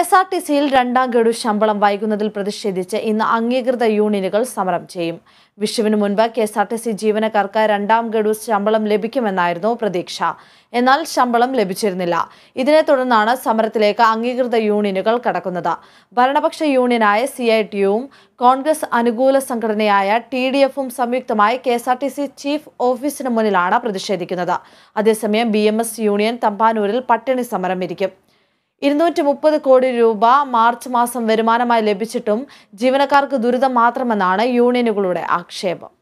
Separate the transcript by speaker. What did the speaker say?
Speaker 1: S R T സിയിൽ രണ്ടാം ഗഡു ശമ്പളം വൈകുന്നതിൽ പ്രതിഷേധിച്ച് ഇന്ന് അംഗീകൃത യൂണിയനുകൾ സമരം ചെയ്യും വിഷുവിന് മുൻപ് K S R T C ജീവനക്കാർക്ക് രണ്ടാം ഗഡു ശമ്പളം ലഭിക്കുമെന്നായിരുന്നു പ്രതീക്ഷ എന്നാൽ ശമ്പളം ലഭിച്ചിരുന്നില്ല ഇതിനെ തുടർന്നാണ് സമരത്തിലേക്ക് അംഗീകൃത യൂണിയനുകൾ കടക്കുന്നത് ഭരണപക്ഷ യൂണിയനായ സി ഐ ടിയും കോൺഗ്രസ് അനുകൂല സംഘടനയായ ടി ഡി എഫും സംയുക്തമായി K S R T C chief ഓഫീസിന് മുന്നിലാണ് പ്രതിഷേധിക്കുന്നത് അതേസമയം ബി എം എസ് യൂണിയൻ തമ്പാനൂരിൽ പട്ടിണി സമരം ഇരിക്കും ഇരുന്നൂറ്റി മുപ്പത് കോടി രൂപ മാർച്ച് മാസം വരുമാനമായി ലഭിച്ചിട്ടും ജീവനക്കാർക്ക് ദുരിതം മാത്രമെന്നാണ് യൂണിയനുകളുടെ ആക്ഷേപം